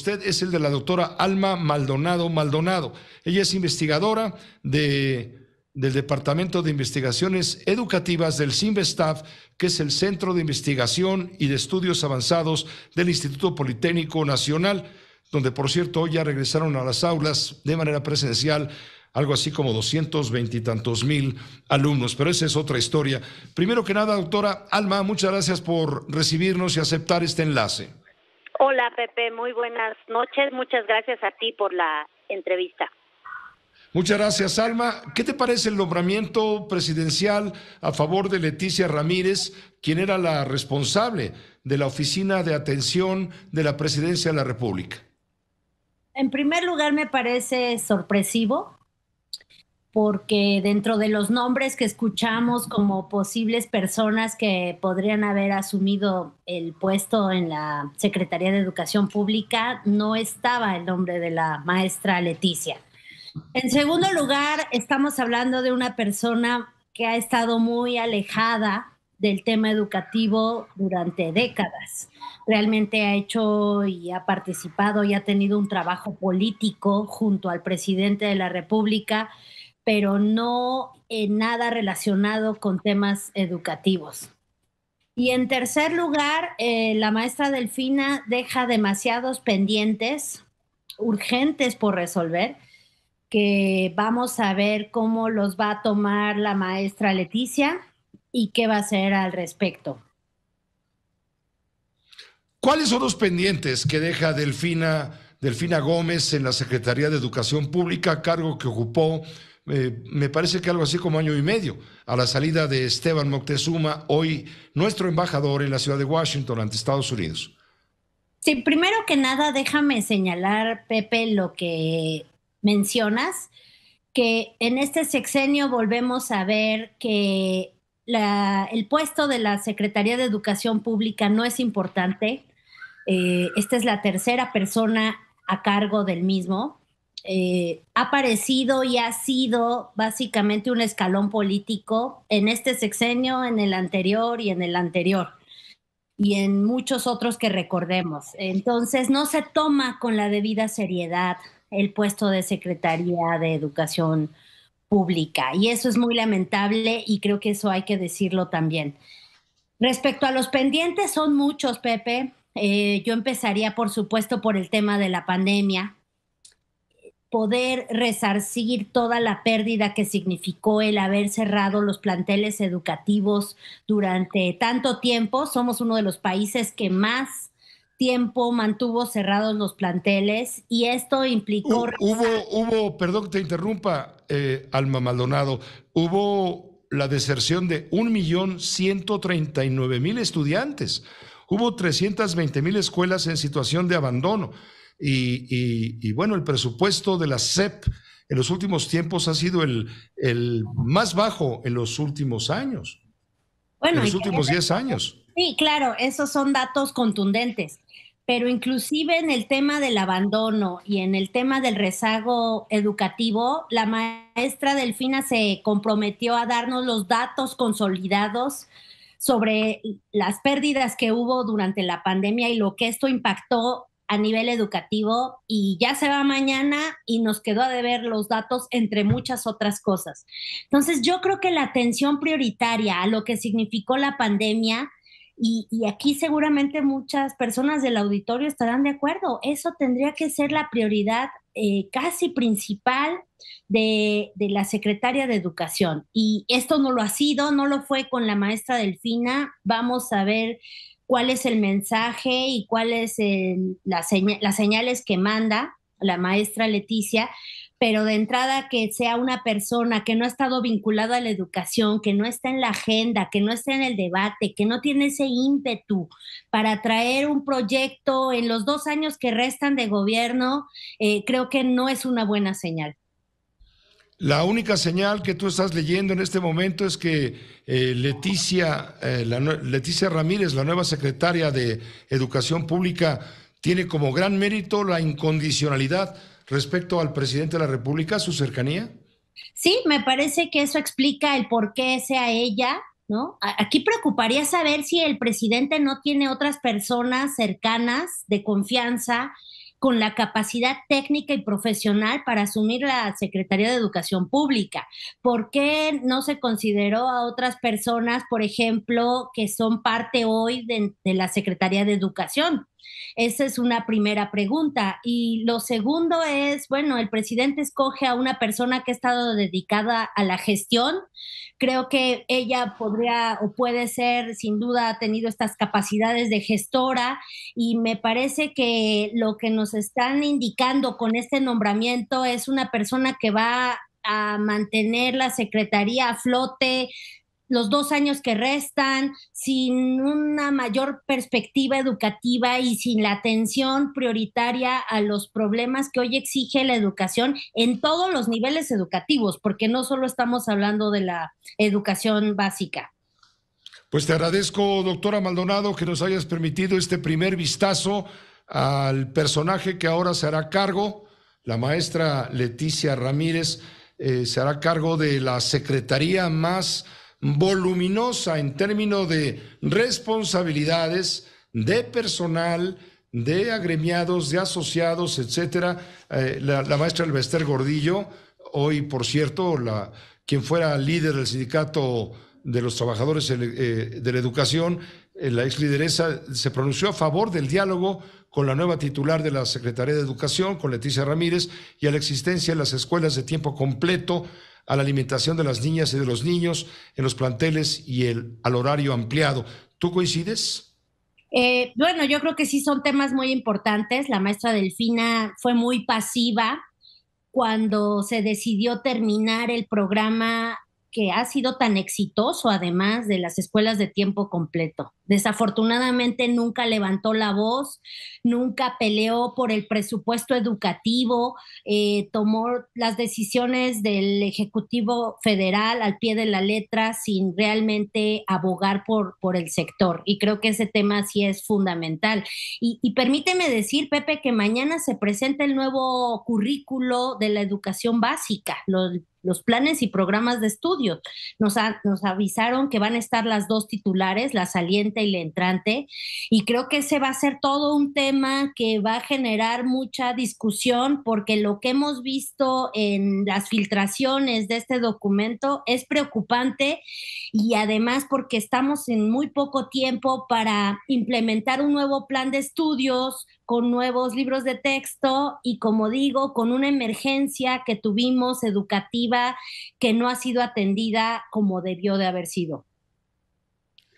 usted es el de la doctora Alma Maldonado Maldonado. Ella es investigadora de, del Departamento de Investigaciones Educativas del CIMBESTAF, que es el Centro de Investigación y de Estudios Avanzados del Instituto Politécnico Nacional, donde por cierto ya regresaron a las aulas de manera presencial algo así como 220 veintitantos tantos mil alumnos, pero esa es otra historia. Primero que nada, doctora Alma, muchas gracias por recibirnos y aceptar este enlace. Hola Pepe, muy buenas noches. Muchas gracias a ti por la entrevista. Muchas gracias, Alma. ¿Qué te parece el nombramiento presidencial a favor de Leticia Ramírez, quien era la responsable de la Oficina de Atención de la Presidencia de la República? En primer lugar, me parece sorpresivo porque dentro de los nombres que escuchamos como posibles personas que podrían haber asumido el puesto en la Secretaría de Educación Pública, no estaba el nombre de la maestra Leticia. En segundo lugar, estamos hablando de una persona que ha estado muy alejada del tema educativo durante décadas. Realmente ha hecho y ha participado y ha tenido un trabajo político junto al presidente de la República pero no en eh, nada relacionado con temas educativos. Y en tercer lugar, eh, la maestra Delfina deja demasiados pendientes urgentes por resolver, que vamos a ver cómo los va a tomar la maestra Leticia y qué va a hacer al respecto. ¿Cuáles son los pendientes que deja Delfina, Delfina Gómez en la Secretaría de Educación Pública, cargo que ocupó me parece que algo así como año y medio, a la salida de Esteban Moctezuma, hoy nuestro embajador en la ciudad de Washington ante Estados Unidos. Sí, primero que nada, déjame señalar, Pepe, lo que mencionas, que en este sexenio volvemos a ver que el puesto de la Secretaría de Educación Pública no es importante. Eh, esta es la tercera persona a cargo del mismo. Eh, ha aparecido y ha sido básicamente un escalón político en este sexenio, en el anterior y en el anterior y en muchos otros que recordemos. Entonces, no se toma con la debida seriedad el puesto de Secretaría de Educación Pública. Y eso es muy lamentable y creo que eso hay que decirlo también. Respecto a los pendientes, son muchos, Pepe. Eh, yo empezaría, por supuesto, por el tema de la pandemia, poder resarcir toda la pérdida que significó el haber cerrado los planteles educativos durante tanto tiempo. Somos uno de los países que más tiempo mantuvo cerrados los planteles y esto implicó... Hubo, hubo perdón que te interrumpa, eh, Alma Maldonado, hubo la deserción de 1.139.000 estudiantes. Hubo 320.000 escuelas en situación de abandono. Y, bueno, el presupuesto de la CEP en los últimos tiempos ha sido el, más bajo en los últimos años. Bueno, en los últimos 10 años. Sí, claro, esos son datos contundentes, pero inclusive en el tema del abandono y en el tema del rezago educativo, la maestra Delfina se comprometió a darnos los datos consolidados sobre las pérdidas que hubo durante la pandemia y lo que esto impactó a nivel educativo y ya se va mañana y nos quedó a deber los datos entre muchas otras cosas. Entonces yo creo que la atención prioritaria a lo que significó la pandemia, y, aquí seguramente muchas personas del auditorio estarán de acuerdo, eso tendría que ser la prioridad eh, casi principal de, de, la secretaria de educación. Y esto no lo ha sido, no lo fue con la maestra Delfina, vamos a ver cuál es el mensaje y cuáles la las señales que manda la maestra Leticia, pero de entrada que sea una persona que no ha estado vinculada a la educación, que no está en la agenda, que no está en el debate, que no tiene ese ímpetu para traer un proyecto en los dos años que restan de gobierno, eh, creo que no es una buena señal. La única señal que tú estás leyendo en este momento es que eh, Leticia, eh, Leticia Ramírez, la nueva secretaria de Educación Pública, tiene como gran mérito la incondicionalidad respecto al presidente de la República, su cercanía. Sí, me parece que eso explica el por qué sea ella, ¿no? Aquí preocuparía saber si el presidente no tiene otras personas cercanas de confianza con la capacidad técnica y profesional para asumir la Secretaría de Educación Pública? ¿Por qué no se consideró a otras personas, por ejemplo, que son parte hoy de, la Secretaría de Educación? Esa es una primera pregunta. Y lo segundo es, bueno, el presidente escoge a una persona que ha estado dedicada a la gestión. Creo que ella podría o puede ser, sin duda, ha tenido estas capacidades de gestora y me parece que lo que nos están indicando con este nombramiento es una persona que va a mantener la Secretaría a flote, los dos años que restan, sin una mayor perspectiva educativa y sin la atención prioritaria a los problemas que hoy exige la educación en todos los niveles educativos, porque no solo estamos hablando de la educación básica. Pues te agradezco, doctora Maldonado, que nos hayas permitido este primer vistazo al personaje que ahora se hará cargo, la maestra Leticia Ramírez, eh, se hará cargo de la secretaría más voluminosa en términos de responsabilidades, de personal, de agremiados, de asociados, etcétera. Eh, la, maestra Elvester Gordillo, hoy, por cierto, la, quien fuera líder del sindicato de los trabajadores eh, eh, de la educación, la ex lideresa, se pronunció a favor del diálogo con la nueva titular de la Secretaría de Educación, con Leticia Ramírez, y a la existencia de las escuelas de tiempo completo a la alimentación de las niñas y de los niños en los planteles y el, al horario ampliado. ¿Tú coincides? Eh, bueno, yo creo que sí son temas muy importantes. La maestra Delfina fue muy pasiva cuando se decidió terminar el programa que ha sido tan exitoso además de las escuelas de tiempo completo. Desafortunadamente nunca levantó la voz, nunca peleó por el presupuesto educativo, eh, tomó las decisiones del Ejecutivo Federal al pie de la letra sin realmente abogar por, por el sector. Y creo que ese tema sí es fundamental. Y, y permíteme decir, Pepe, que mañana se presenta el nuevo currículo de la educación básica, lo, los planes y programas de estudio. Nos, nos avisaron que van a estar las dos titulares, la saliente y la entrante, y creo que ese va a ser todo un tema que va a generar mucha discusión porque lo que hemos visto en las filtraciones de este documento es preocupante y además porque estamos en muy poco tiempo para implementar un nuevo plan de estudios, con nuevos libros de texto y, como digo, con una emergencia que tuvimos educativa que no ha sido atendida como debió de haber sido.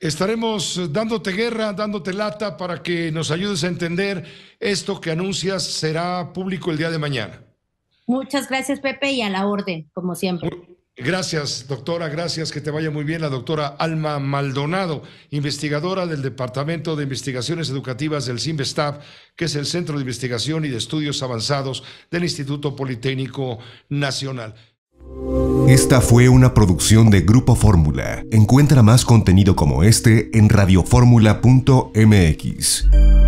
Estaremos dándote guerra, dándote lata para que nos ayudes a entender esto que anuncias será público el día de mañana. Muchas gracias, Pepe, y a la orden, como siempre. Gracias, doctora. Gracias. Que te vaya muy bien. La doctora Alma Maldonado, investigadora del Departamento de Investigaciones Educativas del CIMBESTAF, que es el Centro de Investigación y de Estudios Avanzados del Instituto Politécnico Nacional. Esta fue una producción de Grupo Fórmula. Encuentra más contenido como este en radioformula.mx.